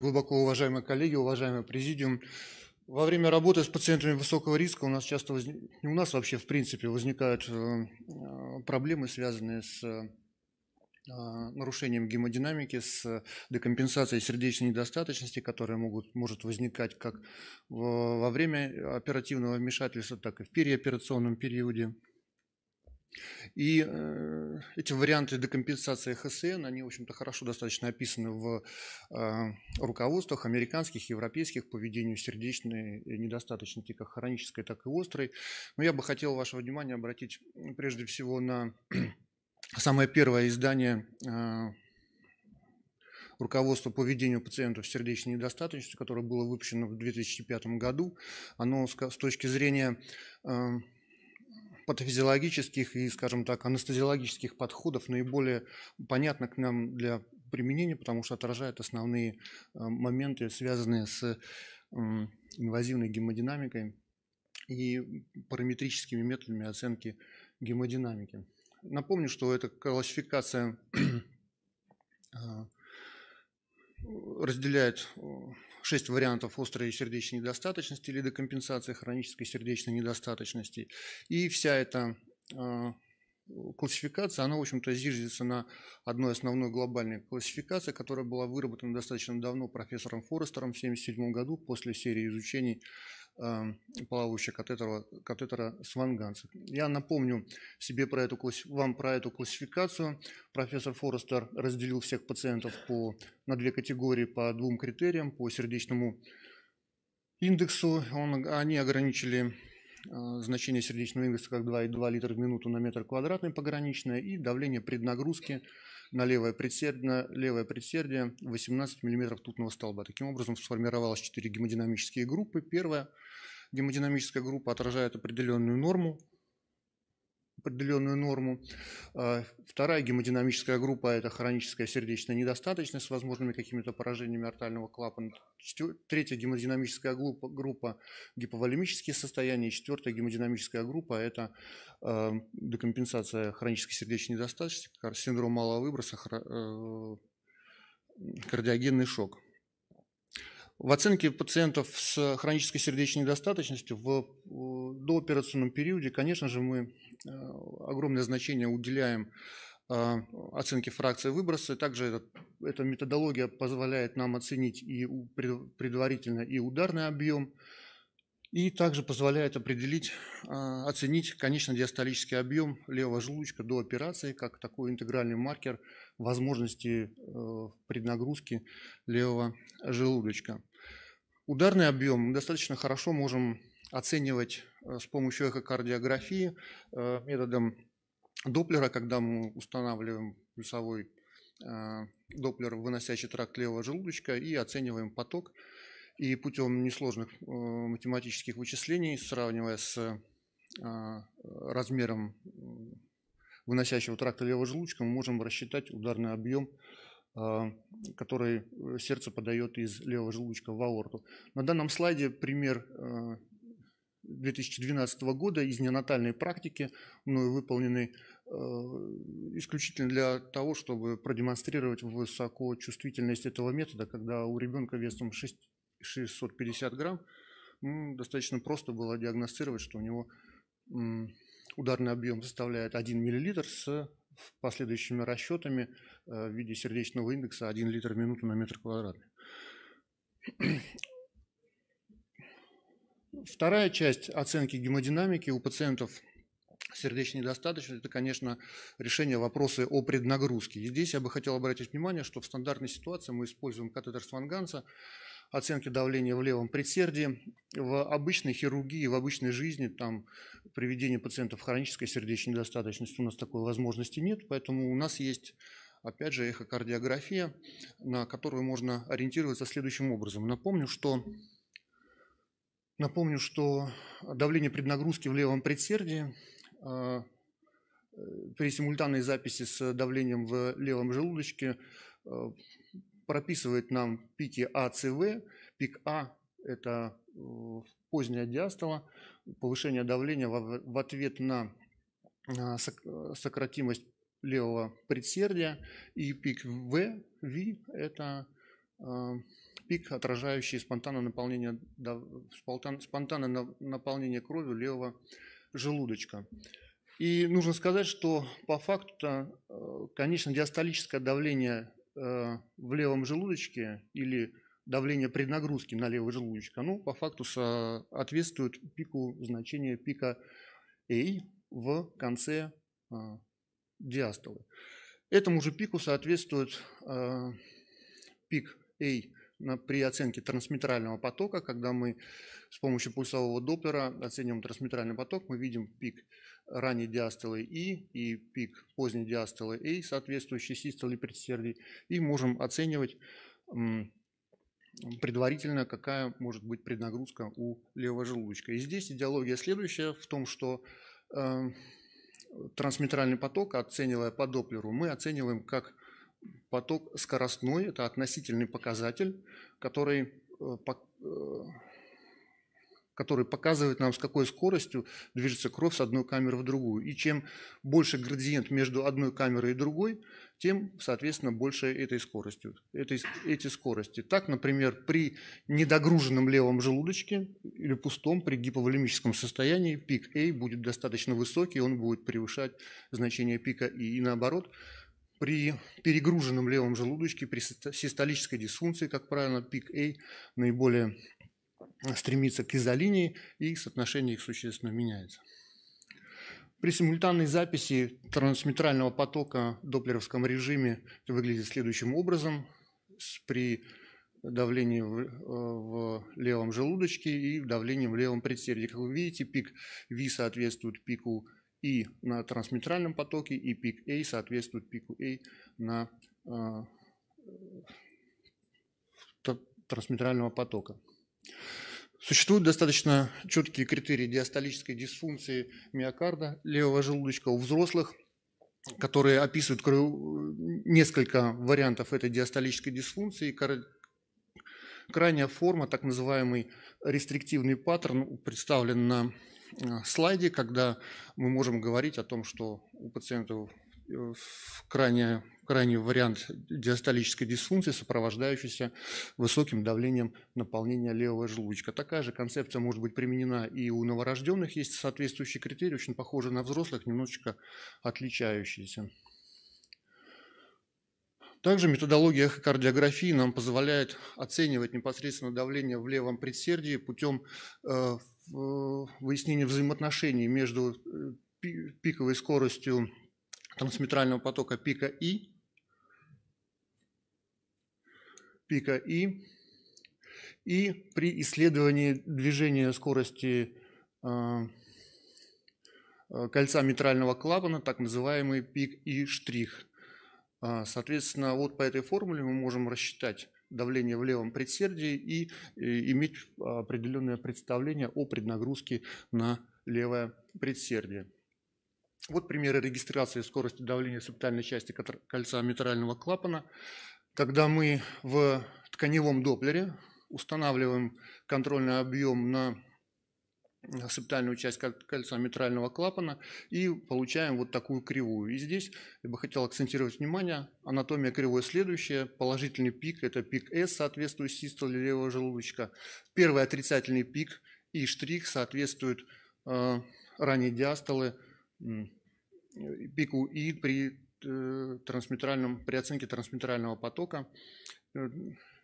Глубоко уважаемые коллеги, уважаемый президиум, во время работы с пациентами высокого риска у нас часто, воз... у нас вообще в принципе возникают э, проблемы, связанные с э, нарушением гемодинамики, с декомпенсацией сердечной недостаточности, которые могут, может возникать как во время оперативного вмешательства, так и в переоперационном периоде. И э, эти варианты декомпенсации ХСН, они, в общем-то, хорошо достаточно описаны в э, руководствах американских, европейских по ведению сердечной э, недостаточности, как хронической, так и острой. Но я бы хотел ваше внимание обратить прежде всего на самое первое издание э, руководство по ведению пациентов с сердечной недостаточностью, которое было выпущено в 2005 году. Оно с точки зрения э, патофизиологических и, скажем так, анестезиологических подходов наиболее понятно к нам для применения, потому что отражает основные э, моменты, связанные с инвазивной гемодинамикой и параметрическими методами оценки гемодинамики. Напомню, что эта классификация э, разделяет э, шесть вариантов острой сердечной недостаточности или декомпенсации хронической сердечной недостаточности. И вся эта э, классификация, она, в общем-то, зиждется на одной основной глобальной классификации, которая была выработана достаточно давно профессором Форестером в 1977 году после серии изучений Эм, плавающего катетера, катетера Сванганца. Я напомню себе про эту, вам про эту классификацию. Профессор Форестер разделил всех пациентов по, на две категории по двум критериям, по сердечному индексу. Он, они ограничили э, значение сердечного индекса как 2,2 литра в минуту на метр квадратный пограничное и давление преднагрузки на левое предсердие, левое предсердие 18 мм тутного столба. Таким образом сформировалось 4 гемодинамические группы. Первая – гемодинамическая группа отражает определенную норму, определенную норму. А, вторая гемодинамическая группа – это хроническая сердечная недостаточность с возможными какими-то поражениями артального клапана. Третья гемодинамическая группа, группа – гиповолемические состояния. Четвертая гемодинамическая группа – это а, декомпенсация хронической сердечной недостаточности, синдром малого выброса, э, кардиогенный шок. В оценке пациентов с хронической сердечной недостаточностью в э, дооперационном периоде, конечно же, мы э, огромное значение уделяем э, оценке фракции выброса. Также этот, эта методология позволяет нам оценить и предварительно и ударный объем, и также позволяет определить, оценить конечно-диастолический объем левого желудочка до операции как такой интегральный маркер возможности преднагрузки левого желудочка. Ударный объем мы достаточно хорошо можем оценивать э, с помощью эхокардиографии э, методом Доплера, когда мы устанавливаем плюсовой э, Доплер в выносящий тракт левого желудочка и оцениваем поток. И путем несложных математических вычислений, сравнивая с размером выносящего тракта левого желудочка, мы можем рассчитать ударный объем а, который э, сердце подает из левого желудочка в аорту. На данном слайде пример 2012 а, года из неонатальной практики, мною выполненный а, исключительно для того, чтобы продемонстрировать высокочувствительность этого метода, когда у ребенка весом 650 грамм ну, достаточно просто было диагностировать, что у него ударный объем составляет 1 миллилитр с последующими расчетами э, в виде сердечного индекса 1 литр в минуту на метр квадратный. Вторая часть оценки гемодинамики у пациентов сердечной недостаточности, это, конечно, решение вопроса о преднагрузке. И здесь я бы хотел обратить внимание, что в стандартной ситуации мы используем катетер Сванганца, оценки давления в левом предсердии. В обычной хирургии, в обычной жизни, там, приведение пациентов в хронической сердечной недостаточности у нас такой возможности нет, поэтому у нас есть опять же, эхокардиография, на которую можно ориентироваться следующим образом. Напомню, что, напомню, что давление преднагрузки в левом предсердии а, э, при симультанной записи с давлением в левом желудочке а, прописывает нам пики АЦВ. Пик А – это э, поздняя диастола, повышение давления в ответ на э, сократимость левого предсердия. И пик В, V – это э, пик, отражающий спонтанное наполнение, спонтанное наполнение кровью левого желудочка. И нужно сказать, что по факту, конечно, диастолическое давление Э, в левом желудочке или давление при нагрузке на левый желудочек, оно по факту соответствует пику значения пика A в конце э, диастолы. Этому же пику соответствует э, пик A при оценке трансмитрального потока, когда мы с помощью пульсового доплера оцениваем трансмитральный поток, мы видим пик ранней диастолы И и пик поздней диастолы А, соответствующий систоле предсердий, и можем оценивать предварительно, какая может быть преднагрузка у левого желудочка. И здесь идеология следующая в том, что э, трансметральный поток, оценивая по Доплеру, мы оцениваем как поток скоростной, это относительный показатель, который, э, э, который показывает нам, с какой скоростью движется кровь с одной камеры в другую. И чем больше градиент между одной камерой и другой, тем, соответственно, больше этой скоростью, этой, эти скорости. Так, например, при недогруженном левом желудочке или пустом, при гиповолемическом состоянии, пик A будет достаточно высокий, он будет превышать значение пика И. E. И наоборот, при перегруженном левом желудочке, при систолической дисфункции, как правило, пик A наиболее э, стремится к изолинии, и их соотношение их существенно меняется. При симультанной записи трансмитрального потока в доплеровском режиме это выглядит следующим образом. При давлении в, э, в левом желудочке и давлением в левом предсердии. Как вы видите, пик V соответствует пику и на трансмитральном потоке, и пик A соответствует пику A на а, э, трансмитрального потока. Существуют достаточно четкие критерии диастолической дисфункции миокарда левого желудочка у взрослых, которые описывают несколько вариантов этой диастолической дисфункции. Крайняя форма, так называемый рестриктивный паттерн, представлен на Э, слайде, когда мы можем говорить о том, что у пациента э, крайне, крайний вариант диастолической дисфункции, сопровождающийся высоким давлением наполнения левого желудочка. Такая же концепция может быть применена и у новорожденных. Есть соответствующие критерии, очень похожие на взрослых, немножечко отличающиеся. Также методология эхокардиографии нам позволяет оценивать непосредственно давление в левом предсердии путем э, Э, выяснение взаимоотношений между э, пиковой скоростью трансметрального потока пика И, пика И, и при исследовании движения скорости э, кольца митрального клапана, так называемый пик И штрих. А, соответственно, вот по этой формуле мы можем рассчитать давление в левом предсердии и э, иметь а, определенное представление о преднагрузке на левое предсердие. Вот примеры регистрации скорости давления субтальной части кольца митрального клапана. Когда мы в тканевом доплере устанавливаем контрольный объем на септальную часть кольца митрального клапана и получаем вот такую кривую. И здесь я бы хотел акцентировать внимание, анатомия кривой следующая, положительный пик, это пик S, соответствует систоле левого желудочка, первый отрицательный пик и штрих соответствует э, ранней диастолы, э, пику И при э, трансметральном, при оценке трансмитрального потока, э,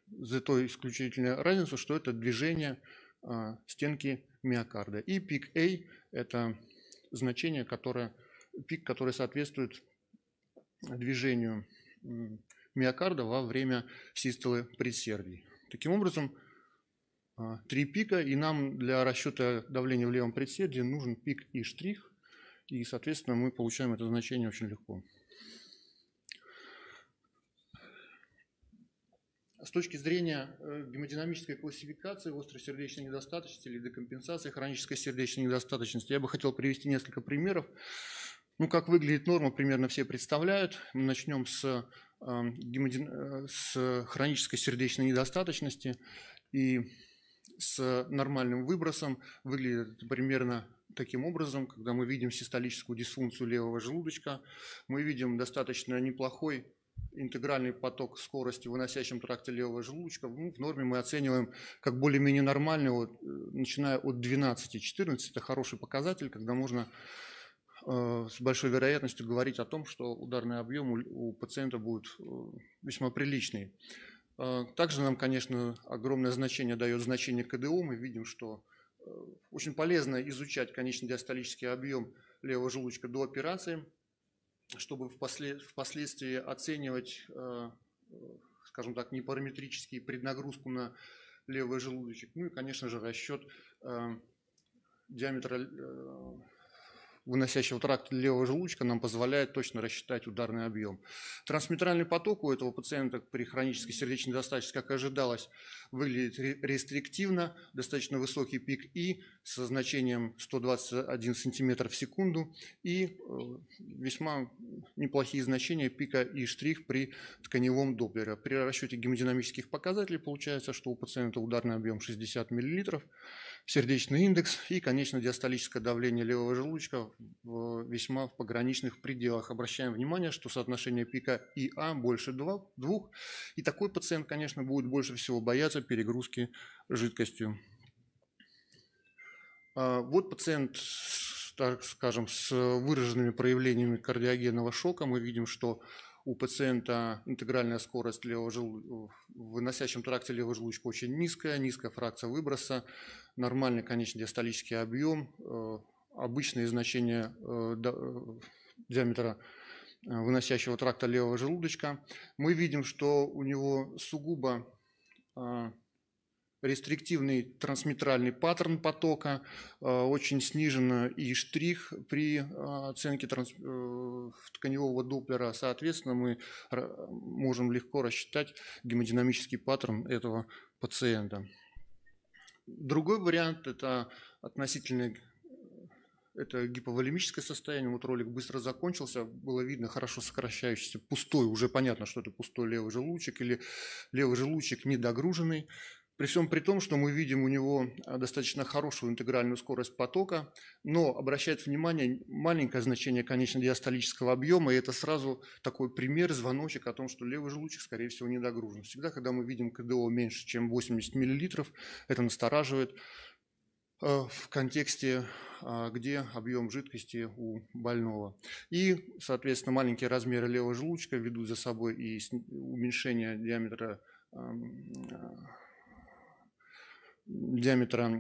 за той исключительной разницу, что это движение а, стенки миокарда. И пик A – это значение, которое, пик, который соответствует движению миокарда во время систолы предсердий. Таким образом, а, три пика, и нам для расчета давления в левом предсердии нужен пик И', штрих и, соответственно, мы получаем это значение очень легко. С точки зрения э, гемодинамической классификации острой сердечной недостаточности или декомпенсации хронической сердечной недостаточности, я бы хотел привести несколько примеров. Ну, как выглядит норма, примерно все представляют. Мы начнем с, э, гемодин... Э, с хронической сердечной недостаточности и с нормальным выбросом. Выглядит это примерно таким образом, когда мы видим систолическую дисфункцию левого желудочка, мы видим достаточно неплохой интегральный поток скорости в выносящем тракте левого желудочка, ну, в норме мы оцениваем как более-менее нормальный, вот, э, начиная от 12-14. Это хороший показатель, когда можно э, с большой вероятностью говорить о том, что ударный объем у, у пациента будет э, весьма приличный. Э, также нам, конечно, огромное значение дает значение КДУ. Мы видим, что э, очень полезно изучать конечный диастолический объем левого желудочка до операции – чтобы впоследствии оценивать, э, скажем так, непараметрические преднагрузку на левый желудочек. Ну и, конечно же, расчет э, диаметра э, выносящего тракта левого желудочка нам позволяет точно рассчитать ударный объем. Трансметральный поток у этого пациента при хронической сердечной недостаточности, как ожидалось, выглядит рестриктивно, достаточно высокий пик И со значением 121 см в секунду и э, весьма неплохие значения пика И' штрих при тканевом доплере. При расчете гемодинамических показателей получается, что у пациента ударный объем 60 миллилитров сердечный индекс и, конечно, диастолическое давление левого желудочка в весьма в пограничных пределах. Обращаем внимание, что соотношение пика ИА больше 2, 2, и такой пациент, конечно, будет больше всего бояться перегрузки жидкостью. А, вот пациент, так скажем, с выраженными проявлениями кардиогенного шока. Мы видим, что у пациента интегральная скорость левого жел... в выносящем тракте левого желудочка очень низкая, низкая фракция выброса, нормальный конечный диастолический объем, э, обычные значения э, э, диаметра выносящего тракта левого желудочка. Мы видим, что у него сугубо рестриктивный трансмитральный паттерн потока, э, очень снижен и штрих при э, оценке транс... Э, тканевого дуплера. Соответственно, мы можем легко рассчитать гемодинамический паттерн этого пациента. Другой вариант – это относительно это гиповолемическое состояние. Вот ролик быстро закончился, было видно хорошо сокращающийся пустой, уже понятно, что это пустой левый желудочек или левый желудочек недогруженный. При всем при том, что мы видим у него а, достаточно хорошую интегральную скорость потока, но обращает внимание маленькое значение, конечно, диастолического объема, и это сразу такой пример, звоночек о том, что левый желудочек, скорее всего, не догружен. Всегда, когда мы видим КДО меньше, чем 80 мл, это настораживает э, в контексте, а, где объем жидкости у больного. И, соответственно, маленькие размеры левого желудочка ведут за собой и уменьшение диаметра а, диаметра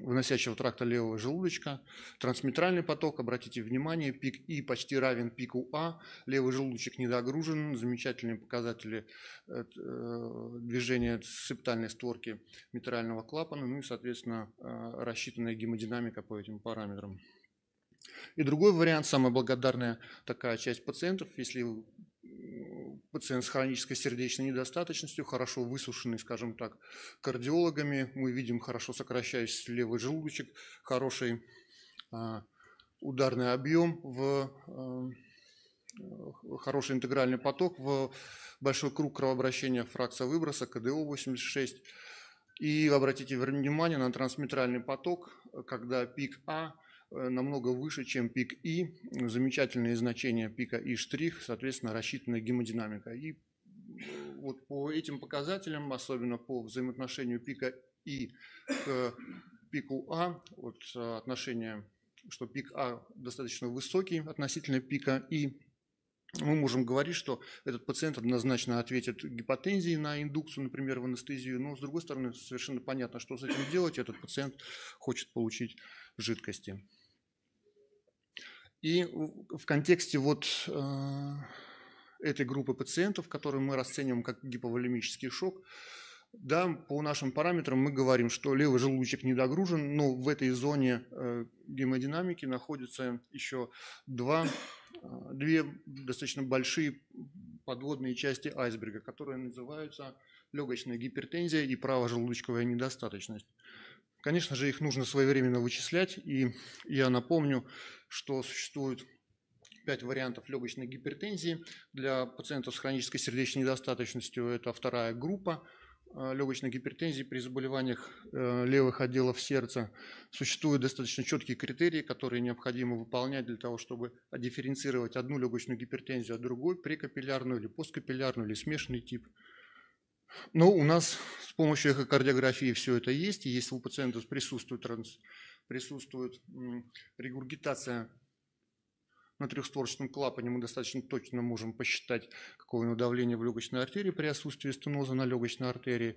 выносящего тракта левого желудочка. Трансметральный поток, обратите внимание, пик И почти равен пику А. Левый желудочек недогружен. Замечательные показатели э, э, движения септальной створки митрального клапана. Ну и, соответственно, э, рассчитанная гемодинамика по этим параметрам. И другой вариант, самая благодарная такая часть пациентов, если пациент с хронической сердечной недостаточностью, хорошо высушенный, скажем так, кардиологами. Мы видим хорошо сокращающийся левый желудочек, хороший а, ударный объем, в, а, хороший интегральный поток в большой круг кровообращения фракция выброса, КДО-86. И обратите внимание на трансмитральный поток, когда пик А Э, намного выше, чем пик И. Замечательные значения пика И штрих, соответственно, рассчитанная гемодинамика. И э, вот по этим показателям, особенно по взаимоотношению пика И к пику А, вот э, отношение, что пик А достаточно высокий относительно пика И, мы можем говорить, что этот пациент однозначно ответит гипотензии на индукцию, например, в анестезию, но, с другой стороны, совершенно понятно, что с этим делать. Этот пациент хочет получить жидкости. И в контексте вот э, этой группы пациентов, которую мы расцениваем как гиповолемический шок, да, по нашим параметрам мы говорим, что левый желудочек недогружен, но в этой зоне э, гемодинамики находятся еще два, э, две достаточно большие подводные части айсберга, которые называются легочная гипертензия и правожелудочковая недостаточность. Конечно же, их нужно своевременно вычислять, и я напомню, что существует пять вариантов легочной гипертензии. Для пациентов с хронической сердечной недостаточностью это вторая группа э, легочной гипертензии при заболеваниях э, левых отделов сердца. Существуют достаточно четкие критерии, которые необходимо выполнять для того, чтобы дифференцировать одну легочную гипертензию от другой, прекапиллярную или посткапиллярную или смешанный тип. Ну, у нас с помощью эхокардиографии все это есть. если у пациента присутствует, транс, присутствует регургитация на трехстворчатом клапане, мы достаточно точно можем посчитать, какое у него давление в легочной артерии при отсутствии стеноза на легочной артерии.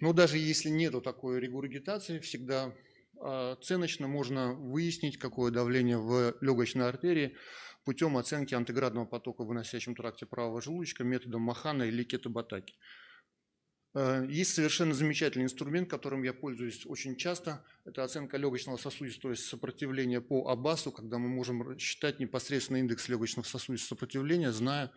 Но даже если нету такой регургитации, всегда оценочно а, можно выяснить, какое давление в легочной артерии путем оценки антиградного потока в выносящем тракте правого желудочка методом Махана или кетобатаки. Э, есть совершенно замечательный инструмент, которым я пользуюсь очень часто. Это оценка легочного сосудистого сопротивления по Абасу, когда мы можем считать непосредственно индекс легочного сосудистого сопротивления, зная,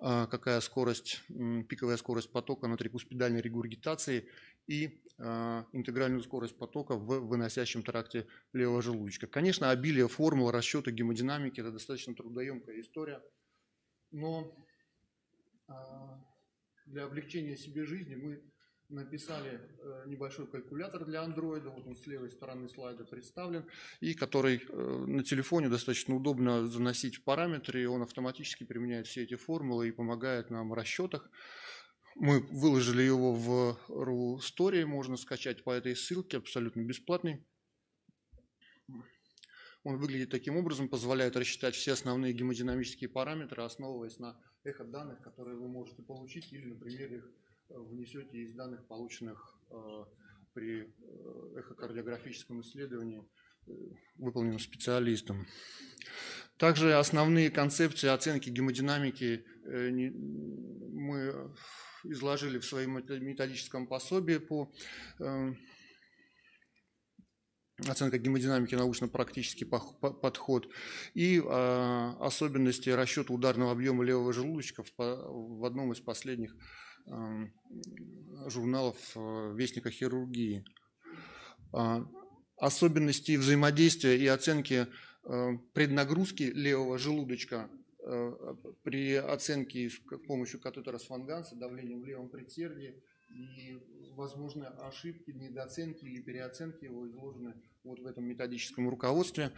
э, какая скорость, пиковая скорость потока на трикуспидальной регургитации и э, интегральную скорость потока в выносящем тракте левого желудочка. Конечно, обилие формул расчета гемодинамики – это достаточно трудоемкая история, но для облегчения себе жизни мы написали э, небольшой калькулятор для Android, вот он с левой стороны слайда представлен, и который э, на телефоне достаточно удобно заносить в параметры, и он автоматически применяет все эти формулы и помогает нам в расчетах. Мы выложили его в RU Story, можно скачать по этой ссылке, абсолютно бесплатный. Он выглядит таким образом, позволяет рассчитать все основные гемодинамические параметры, основываясь на эхо данных, которые вы можете получить, или, например, их э, внесете из данных, полученных э, при э, эхокардиографическом исследовании, выполненном специалистом. Также основные концепции оценки гемодинамики мы изложили в своем методическом пособии по оценка гемодинамики, научно-практический подход и а, особенности расчета ударного объема левого желудочка в, одном из последних журналов э, Вестника хирургии. А, особенности взаимодействия и оценки э, преднагрузки левого желудочка э, при оценке с помощью катетера Сфанганса, давлением в левом предсердии – и, возможно, ошибки, недооценки или переоценки его изложены вот в этом методическом руководстве,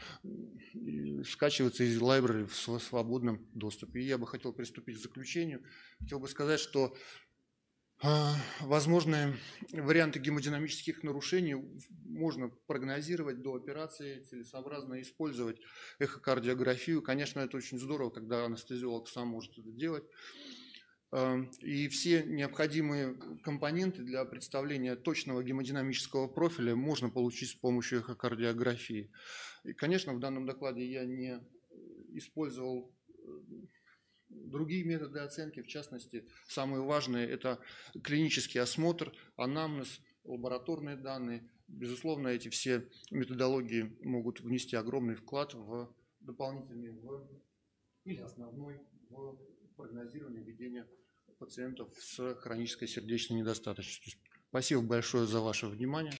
скачиваются из лайбрери в свободном доступе. И я бы хотел приступить к заключению. Хотел бы сказать, что а, Возможные варианты гемодинамических нарушений можно прогнозировать до операции, целесообразно использовать эхокардиографию. Конечно, это очень здорово, когда анестезиолог сам может это делать. Эм, и все необходимые компоненты для представления точного гемодинамического профиля можно получить с помощью эхокардиографии. И, конечно, в данном докладе я не э, использовал э, другие методы оценки, в частности, самые важные – это клинический осмотр, анамнез, лабораторные данные. Безусловно, эти все методологии могут внести огромный вклад в дополнительный в, или основной в прогнозирование ведения пациентов с хронической сердечной недостаточностью. Спасибо большое за ваше внимание.